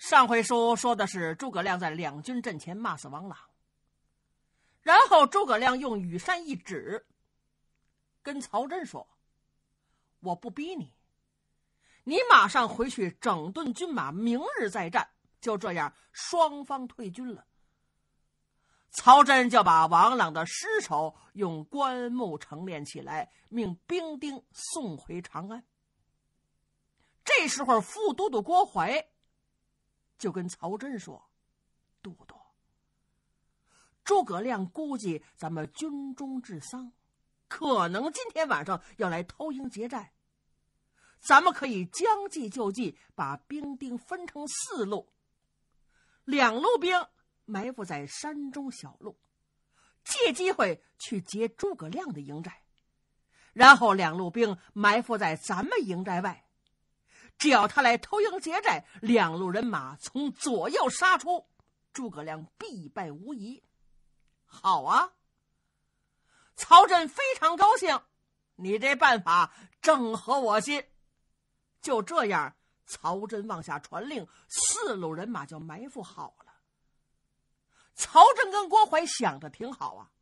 上回书说的是诸葛亮在两军阵前骂死王朗，然后诸葛亮用羽扇一指，跟曹真说：“我不逼你，你马上回去整顿军马，明日再战。”就这样，双方退军了。曹真就把王朗的尸首用棺木成殓起来，命兵丁送回长安。这时候，副都督郭淮。就跟曹真说：“杜度，诸葛亮估计咱们军中治丧，可能今天晚上要来偷营劫寨，咱们可以将计就计，把兵丁分成四路，两路兵埋伏在山中小路，借机会去劫诸葛亮的营寨，然后两路兵埋伏在咱们营寨外。”只要他来偷营劫寨，两路人马从左右杀出，诸葛亮必败无疑。好啊！曹真非常高兴，你这办法正合我心。就这样，曹真往下传令，四路人马就埋伏好了。曹真跟郭淮想的挺好啊，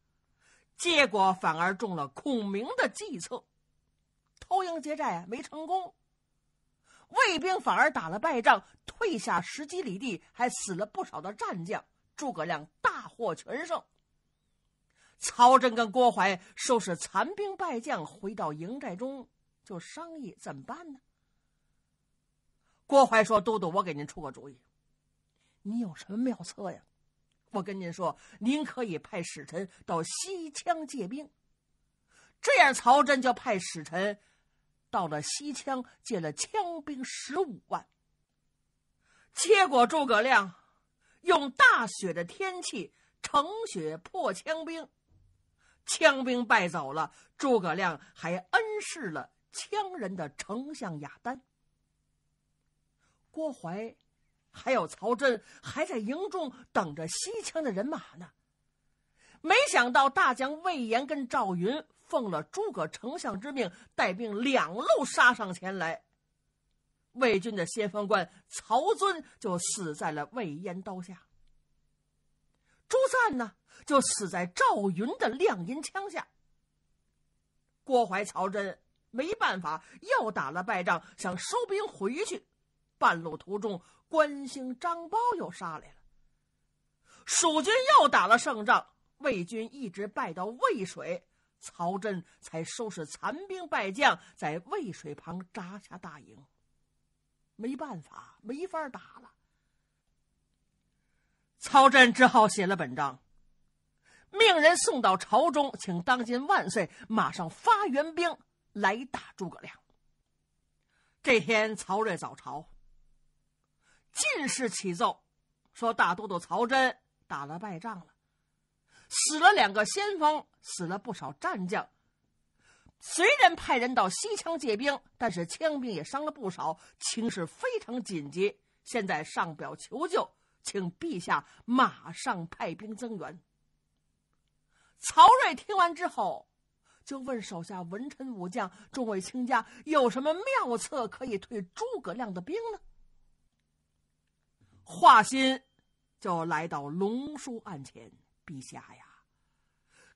结果反而中了孔明的计策，偷营劫寨啊没成功。卫兵反而打了败仗，退下十几里地，还死了不少的战将。诸葛亮大获全胜。曹真跟郭淮收拾残兵败将，回到营寨中就商议怎么办呢？郭淮说：“都督，我给您出个主意，你有什么妙策呀？我跟您说，您可以派使臣到西羌借兵，这样曹真就派使臣。”到了西羌借了羌兵十五万，结果诸葛亮用大雪的天气乘雪破羌兵，羌兵败走了。诸葛亮还恩视了羌人的丞相雅丹、郭淮，还有曹真还在营中等着西羌的人马呢。没想到大将魏延跟赵云奉了诸葛丞相之命，带兵两路杀上前来。魏军的先锋官曹遵就死在了魏延刀下，朱赞呢就死在赵云的亮银枪下。郭淮、曹真没办法，又打了败仗，想收兵回去，半路途中，关兴、张苞又杀来了，蜀军又打了胜仗。魏军一直败到渭水，曹真才收拾残兵败将，在渭水旁扎下大营。没办法，没法打了。曹真只好写了本章，命人送到朝中，请当今万岁马上发援兵来打诸葛亮。这天，曹睿早朝，进士启奏，说大都督曹真打了败仗了。死了两个先锋，死了不少战将。虽然派人到西羌借兵，但是羌兵也伤了不少，情势非常紧急。现在上表求救，请陛下马上派兵增援。曹睿听完之后，就问手下文臣武将、众位卿家有什么妙策可以退诸葛亮的兵呢？华歆就来到龙书案前。陛下呀，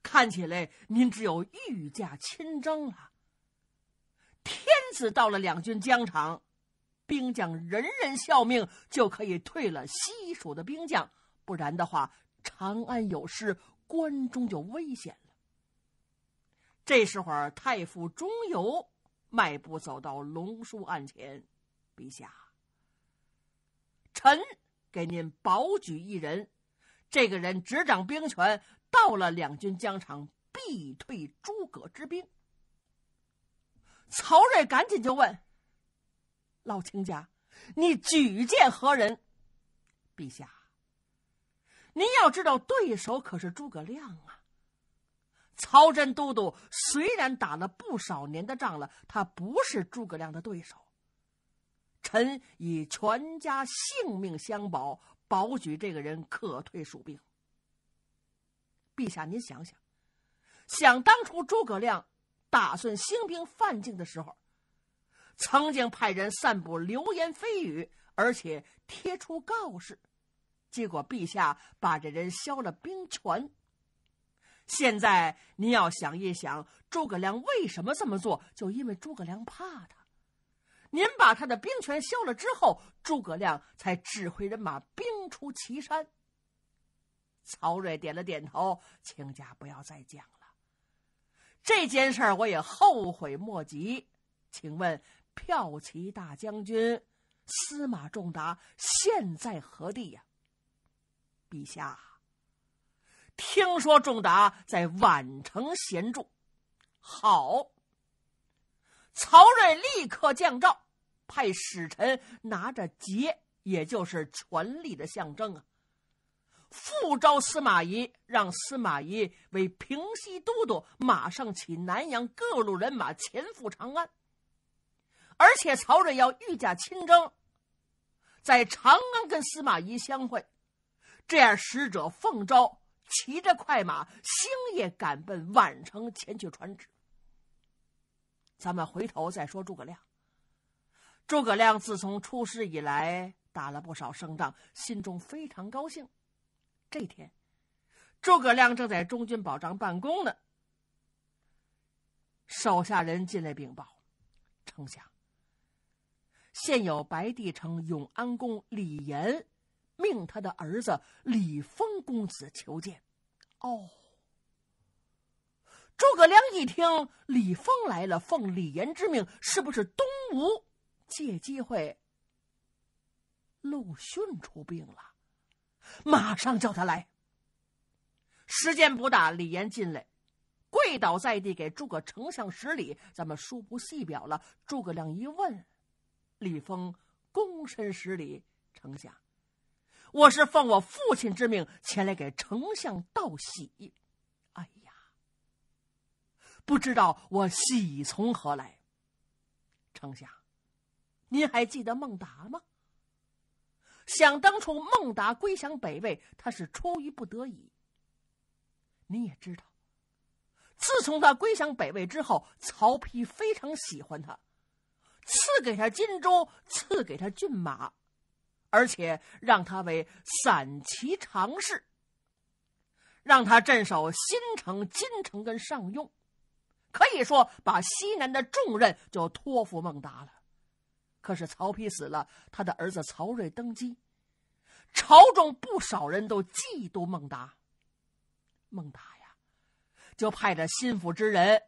看起来您只有御驾亲征了。天子到了两军疆场，兵将人人效命，就可以退了西蜀的兵将；不然的话，长安有失，关中就危险了。这时候，太傅钟繇迈步走到龙书案前，陛下，臣给您保举一人。这个人执掌兵权，到了两军疆场，必退诸葛之兵。曹睿赶紧就问老亲家：“你举荐何人？”陛下，您要知道，对手可是诸葛亮啊！曹真都督虽然打了不少年的仗了，他不是诸葛亮的对手。臣以全家性命相保。保举这个人可退蜀兵。陛下，您想想，想当初诸葛亮打算兴兵犯境的时候，曾经派人散布流言蜚语，而且贴出告示，结果陛下把这人削了兵权。现在您要想一想，诸葛亮为什么这么做？就因为诸葛亮怕他。您把他的兵权削了之后，诸葛亮才指挥人马兵。出岐山，曹睿点了点头，请假不要再讲了。这件事儿我也后悔莫及。请问骠骑大将军司马仲达现在何地呀？陛下，听说仲达在宛城闲住。好，曹睿立刻降诏，派使臣拿着节。也就是权力的象征啊！复召司马懿，让司马懿为平西都督，马上起南阳各路人马前赴长安。而且曹睿要御驾亲征，在长安跟司马懿相会。这样，使者奉诏，骑着快马，星夜赶奔宛城，前去传旨。咱们回头再说诸葛亮。诸葛亮自从出事以来。打了不少胜仗，心中非常高兴。这天，诸葛亮正在中军保障办公呢，手下人进来禀报：“丞相，现有白帝城永安宫李严命他的儿子李丰公子求见。”哦，诸葛亮一听李丰来了，奉李严之命，是不是东吴借机会？陆逊出兵了，马上叫他来。时间不大，李严进来，跪倒在地给诸葛丞相施礼。咱们书不细表了。诸葛亮一问，李丰躬身施礼：“丞相，我是奉我父亲之命前来给丞相道喜。哎呀，不知道我喜从何来。丞相，您还记得孟达吗？”想当初，孟达归降北魏，他是出于不得已。你也知道，自从他归降北魏之后，曹丕非常喜欢他，赐给他金州，赐给他骏马，而且让他为散骑常侍，让他镇守新城、金城跟上庸，可以说把西南的重任就托付孟达了。可是曹丕死了，他的儿子曹睿登基，朝中不少人都嫉妒孟达。孟达呀，就派着心腹之人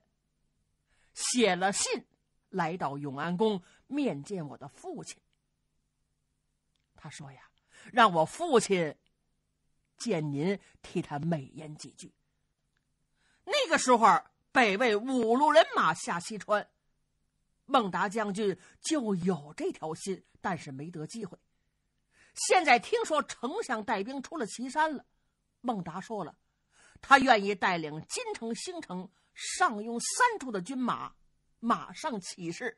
写了信，来到永安宫面见我的父亲。他说呀，让我父亲见您，替他美言几句。那个时候，北魏五路人马下西川。孟达将军就有这条心，但是没得机会。现在听说丞相带兵出了岐山了，孟达说了，他愿意带领金城、兴城、上庸三处的军马，马上起事，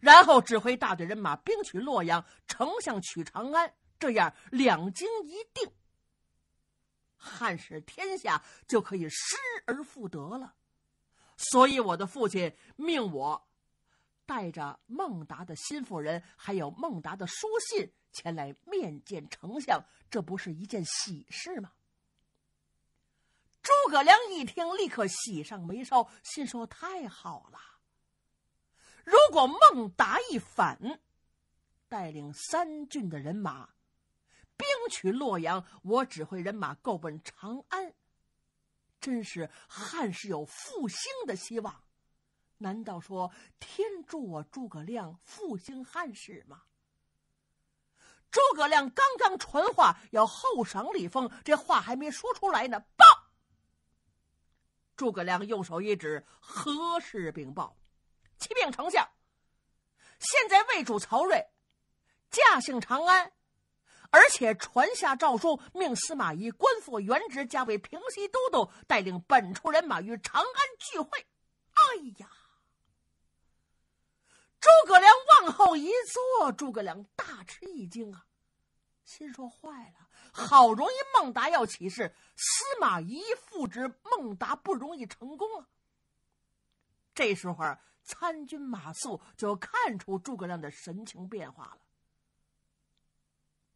然后指挥大队人马兵取洛阳，丞相取长安，这样两京一定，汉室天下就可以失而复得了。所以我的父亲命我。带着孟达的新夫人，还有孟达的书信前来面见丞相，这不是一件喜事吗？诸葛亮一听，立刻喜上眉梢，心说：“太好了！如果孟达一反，带领三郡的人马，兵取洛阳，我指挥人马够奔长安，真是汉室有复兴的希望。”难道说天助我诸葛亮复兴汉室吗？诸葛亮刚刚传话要厚赏李丰，这话还没说出来呢。报！诸葛亮右手一指，何事禀报？启禀丞相，现在魏主曹睿驾幸长安，而且传下诏书，命司马懿官复原职，加为平西都督，带领本处人马于长安聚会。哎呀！诸葛亮往后一坐，诸葛亮大吃一惊啊！心说坏了，好容易孟达要起事，司马懿复职，孟达不容易成功了。这时候参军马谡就看出诸葛亮的神情变化了。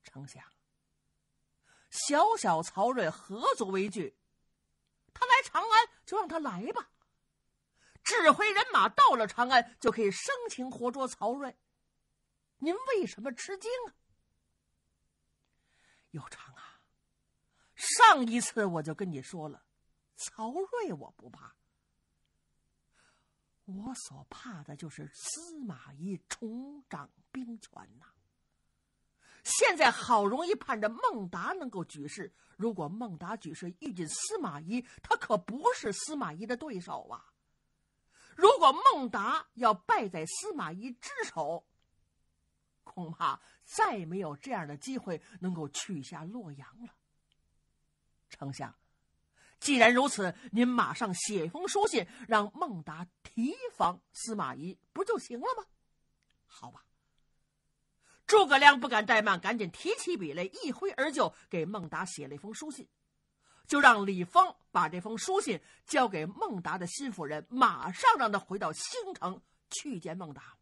丞相，小小曹睿何足为惧？他来长安就让他来吧。指挥人马到了长安，就可以生擒活捉曹睿。您为什么吃惊啊？有常啊，上一次我就跟你说了，曹睿我不怕，我所怕的就是司马懿重掌兵权呐。现在好容易盼着孟达能够举事，如果孟达举事遇见司马懿，他可不是司马懿的对手啊。如果孟达要败在司马懿之手，恐怕再没有这样的机会能够取下洛阳了。丞相，既然如此，您马上写一封书信让孟达提防司马懿，不就行了吗？好吧。诸葛亮不敢怠慢，赶紧提起笔来，一挥而就，给孟达写了一封书信。就让李峰把这封书信交给孟达的新夫人，马上让他回到新城去见孟达。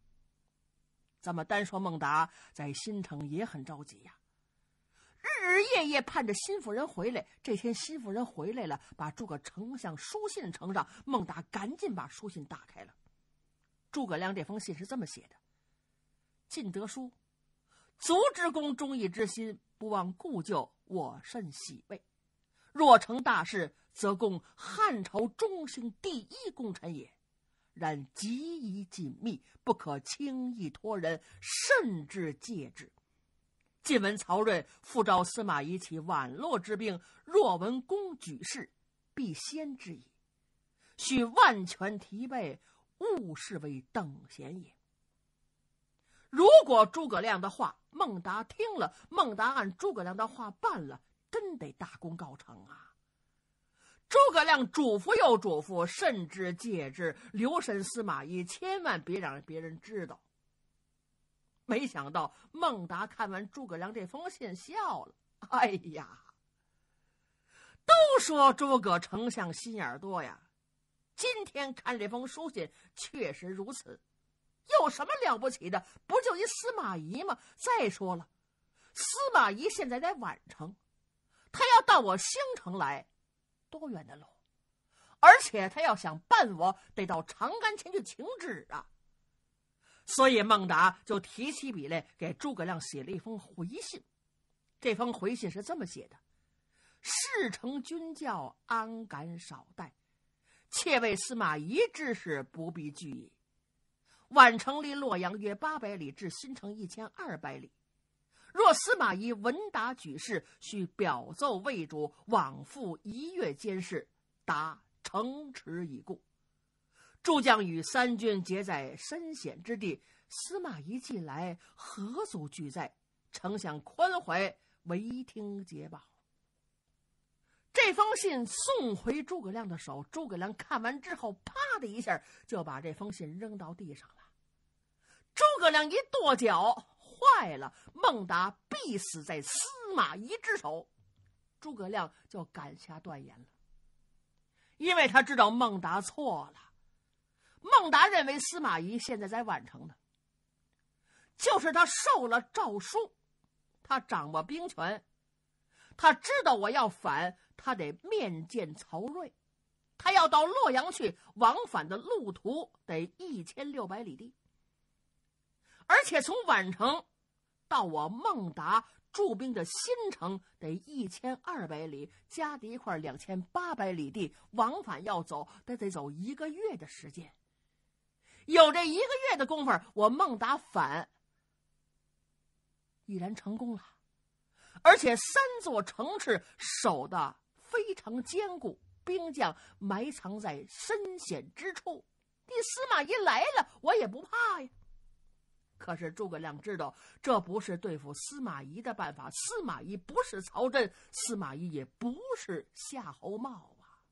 咱们单说孟达在新城也很着急呀，日日夜夜盼着新夫人回来。这天新夫人回来了，把诸葛丞相书信呈上，孟达赶紧把书信打开了。诸葛亮这封信是这么写的：“尽德书，足之公忠义之心，不忘故旧，我甚喜慰。”若成大事，则共汉朝中兴第一功臣也。然极宜紧密，不可轻易托人，甚至戒之。晋闻曹睿复召司马懿，起宛洛之兵。若闻公举事，必先之矣。须万全提备，勿视为等闲也。如果诸葛亮的话，孟达听了，孟达按诸葛亮的话办了。真得大功告成啊！诸葛亮嘱咐又嘱咐，甚至戒之留神司马懿，千万别让别人知道。没想到孟达看完诸葛亮这封信笑了：“哎呀，都说诸葛丞相心眼多呀，今天看这封书信确实如此。有什么了不起的？不就一司马懿吗？再说了，司马懿现在在宛城。”他要到我兴城来，多远的路？而且他要想办我，得到长安前去请旨啊。所以孟达就提起笔来给诸葛亮写了一封回信。这封回信是这么写的：“事成君教，安敢少怠？窃谓司马懿之事，不必惧矣。宛城离洛阳约八百里，至新城一千二百里。”若司马懿闻达举事，须表奏魏主，往复一月监视。答：城池已固，诸将与三军皆在深险之地。司马懿既来，何足惧哉？丞相宽怀，唯听捷报。这封信送回诸葛亮的手，诸葛亮看完之后，啪的一下就把这封信扔到地上了。诸葛亮一跺脚。坏了，孟达必死在司马懿之手。诸葛亮就敢下断言了，因为他知道孟达错了。孟达认为司马懿现在在宛城呢，就是他受了诏书，他掌握兵权，他知道我要反，他得面见曹睿，他要到洛阳去，往返的路途得一千六百里地。而且从宛城到我孟达驻兵的新城得一千二百里，加在一块两千八百里地，往返要走，得得走一个月的时间。有这一个月的功夫，我孟达反已然成功了。而且三座城池守的非常坚固，兵将埋藏在深险之处，你司马懿来了，我也不怕呀。可是诸葛亮知道，这不是对付司马懿的办法。司马懿不是曹真，司马懿也不是夏侯茂啊。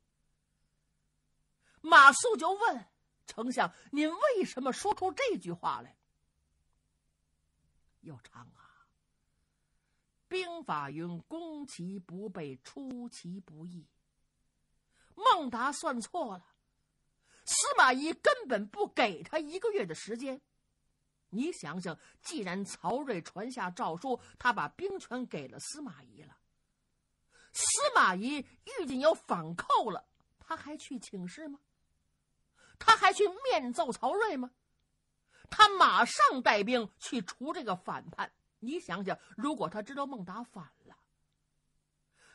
马谡就问：“丞相，您为什么说出这句话来？”有长啊，兵法云：“攻其不备，出其不意。”孟达算错了，司马懿根本不给他一个月的时间。你想想，既然曹睿传下诏书，他把兵权给了司马懿了，司马懿遇见要反寇了，他还去请示吗？他还去面奏曹睿吗？他马上带兵去除这个反叛。你想想，如果他知道孟达反了，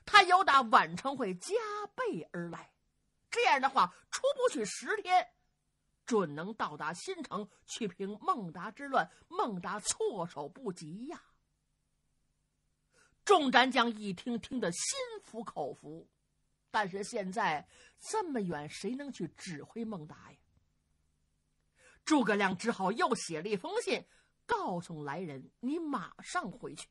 他有打宛城会加倍而来，这样的话出不去十天。准能到达新城去平孟达之乱，孟达措手不及呀！众战将一听，听得心服口服。但是现在这么远，谁能去指挥孟达呀？诸葛亮只好又写了一封信，告诉来人：“你马上回去。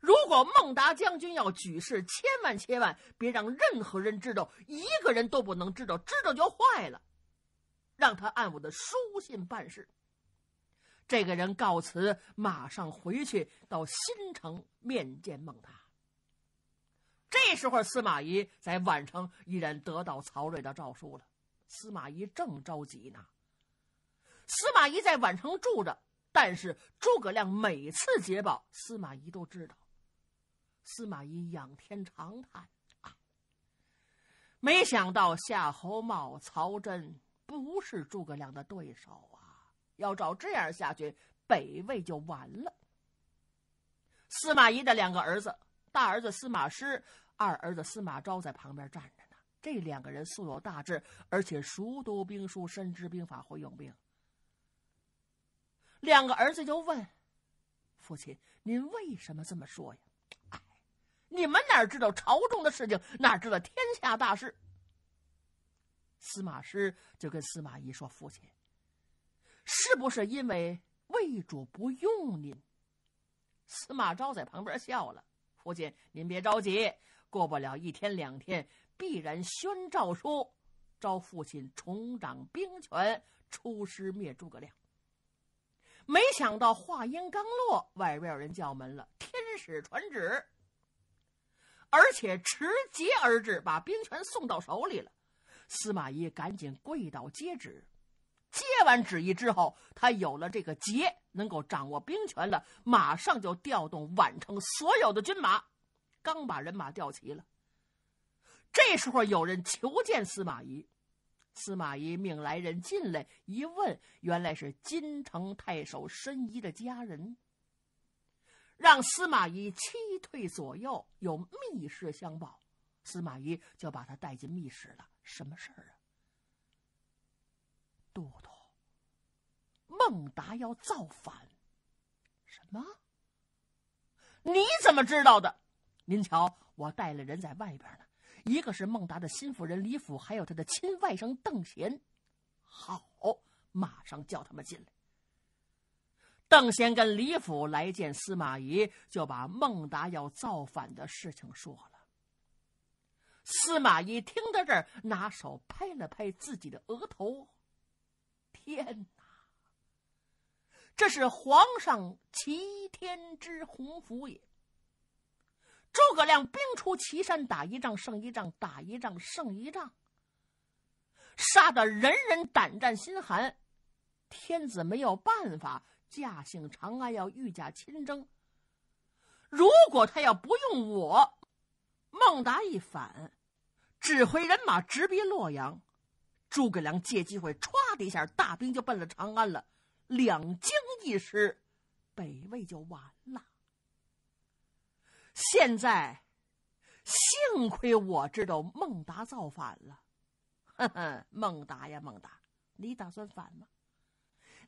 如果孟达将军要举事，千万千万别让任何人知道，一个人都不能知道，知道就坏了。”让他按我的书信办事。这个人告辞，马上回去到新城面见孟达。这时候，司马懿在宛城依然得到曹睿的诏书了。司马懿正着急呢。司马懿在宛城住着，但是诸葛亮每次捷报，司马懿都知道。司马懿仰天长叹：“啊，没想到夏侯茂、曹真。”不是诸葛亮的对手啊！要照这样下去，北魏就完了。司马懿的两个儿子，大儿子司马师，二儿子司马昭，在旁边站着呢。这两个人素有大志，而且熟读兵书，深知兵法，会用兵。两个儿子就问父亲：“您为什么这么说呀？”“你们哪知道朝中的事情，哪知道天下大事？”司马师就跟司马懿说：“父亲，是不是因为魏主不用您？”司马昭在旁边笑了：“父亲，您别着急，过不了一天两天，必然宣诏书，召父亲重掌兵权，出师灭诸葛亮。”没想到话音刚落，外边有人叫门了：“天使传旨，而且持节而至，把兵权送到手里了。”司马懿赶紧跪倒接旨，接完旨意之后，他有了这个节，能够掌握兵权了。马上就调动宛城所有的军马，刚把人马调齐了，这时候有人求见司马懿，司马懿命来人进来一问，原来是金城太守申仪的家人，让司马懿七退左右，有密室相报，司马懿就把他带进密室了。什么事儿啊，都督！孟达要造反，什么？你怎么知道的？您瞧，我带了人在外边呢，一个是孟达的新夫人李府，还有他的亲外甥邓贤。好，马上叫他们进来。邓贤跟李府来见司马懿，就把孟达要造反的事情说了。司马懿听到这儿，拿手拍了拍自己的额头：“天哪！这是皇上齐天之鸿福也。”诸葛亮兵出祁山，打一仗胜一仗，打一仗胜一仗，杀得人人胆战心寒。天子没有办法，驾幸长安，要御驾亲征。如果他要不用我，孟达一反。指挥人马直逼洛阳，诸葛亮借机会唰的一下，大兵就奔了长安了，两京一失，北魏就完了。现在幸亏我知道孟达造反了，哼哼，孟达呀，孟达，你打算反吗？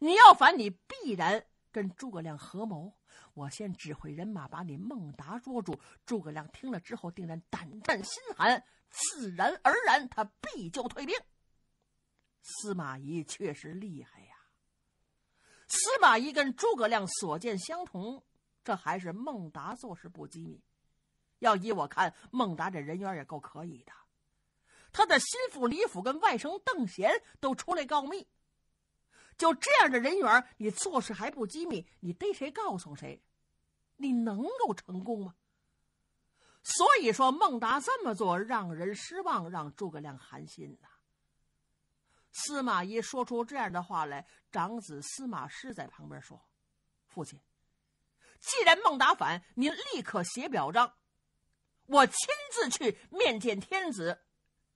你要反，你必然跟诸葛亮合谋。我先指挥人马把你孟达捉住，诸葛亮听了之后，定然胆战心寒。自然而然，他必就退兵。司马懿确实厉害呀。司马懿跟诸葛亮所见相同，这还是孟达做事不机密。要依我看，孟达这人缘也够可以的。他的心腹李辅跟外甥邓贤都出来告密，就这样的人缘，你做事还不机密，你逮谁告诉谁，你能够成功吗？所以说孟达这么做让人失望，让诸葛亮寒心呐。司马懿说出这样的话来，长子司马师在旁边说：“父亲，既然孟达反，您立刻写表彰，我亲自去面见天子，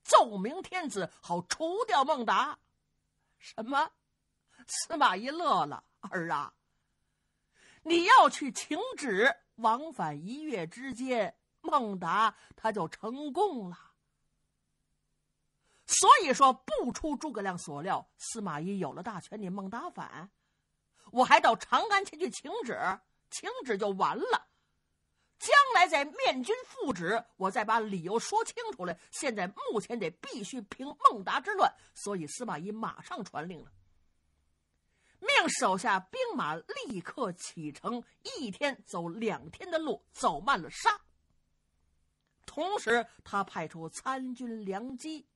奏明天子，好除掉孟达。”什么？司马懿乐了：“儿啊，你要去请旨，往返一月之间。”孟达他就成功了，所以说不出诸葛亮所料，司马懿有了大权。你孟达反，我还到长安前去请旨，请旨就完了。将来再面君复旨，我再把理由说清楚来。现在目前得必须平孟达之乱，所以司马懿马上传令了，命手下兵马立刻启程，一天走两天的路，走慢了杀。同时，他派出参军梁机，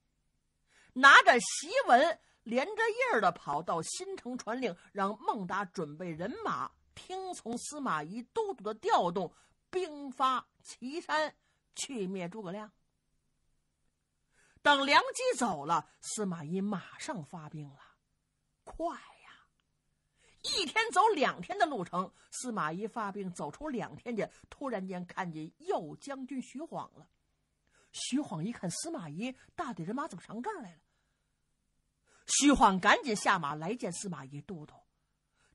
拿着檄文连着夜的跑到新城传令，让孟达准备人马，听从司马懿都督的调动，兵发岐山去灭诸葛亮。等梁机走了，司马懿马上发兵了，快！一天走两天的路程，司马懿发病走出两天去，突然间看见右将军徐晃了。徐晃一看，司马懿大队人马怎么上这儿来了？徐晃赶紧下马来见司马懿都督，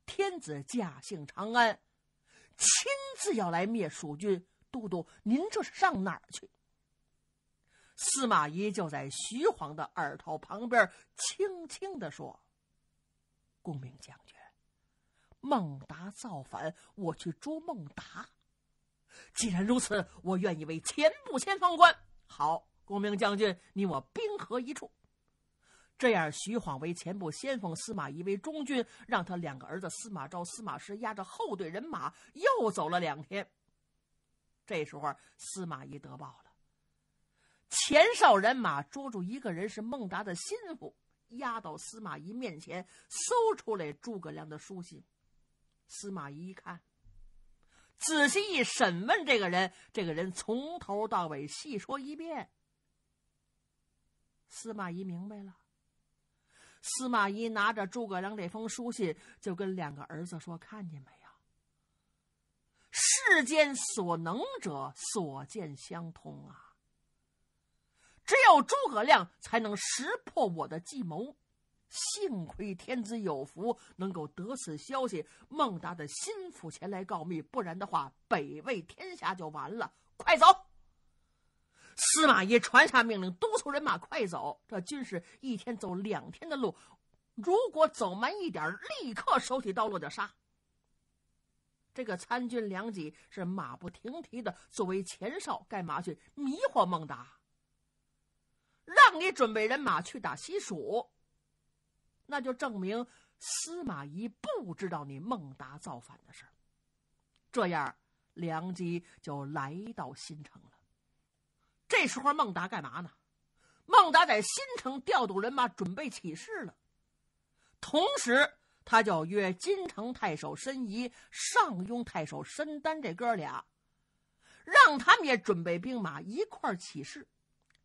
天子驾幸长安，亲自要来灭蜀军，都督您这是上哪儿去？司马懿就在徐晃的耳套旁边轻轻地说：“公明将军。”孟达造反，我去捉孟达。既然如此，我愿意为前部先锋官。好，公明将军，你我兵合一处。这样，徐晃为前部先锋，司马懿为中军，让他两个儿子司马昭、司马师压着后队人马。又走了两天，这时候司马懿得报了，前哨人马捉住一个人，是孟达的心腹，押到司马懿面前，搜出来诸葛亮的书信。司马懿一看，仔细一审问这个人，这个人从头到尾细说一遍。司马懿明白了。司马懿拿着诸葛亮这封书信，就跟两个儿子说：“看见没有？世间所能者，所见相通啊！只有诸葛亮才能识破我的计谋。”幸亏天子有福，能够得此消息。孟达的心腹前来告密，不然的话，北魏天下就完了。快走！司马懿传下命令，督促人马快走。这军士一天走两天的路，如果走慢一点，立刻手起刀落的杀。这个参军梁己是马不停蹄的作为前哨干嘛去迷惑孟达，让你准备人马去打西蜀。那就证明司马懿不知道你孟达造反的事儿，这样良机就来到新城了。这时候孟达干嘛呢？孟达在新城调度人马，准备起事了。同时，他就约金城太守申仪、上庸太守申丹这哥俩，让他们也准备兵马，一块起事。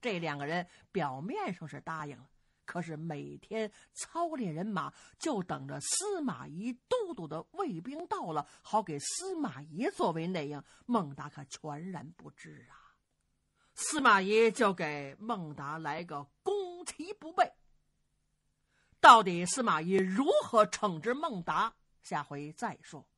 这两个人表面上是答应了。可是每天操练人马，就等着司马懿都督的卫兵到了，好给司马懿作为内应。孟达可全然不知啊！司马懿就给孟达来个攻其不备。到底司马懿如何惩治孟达，下回再说。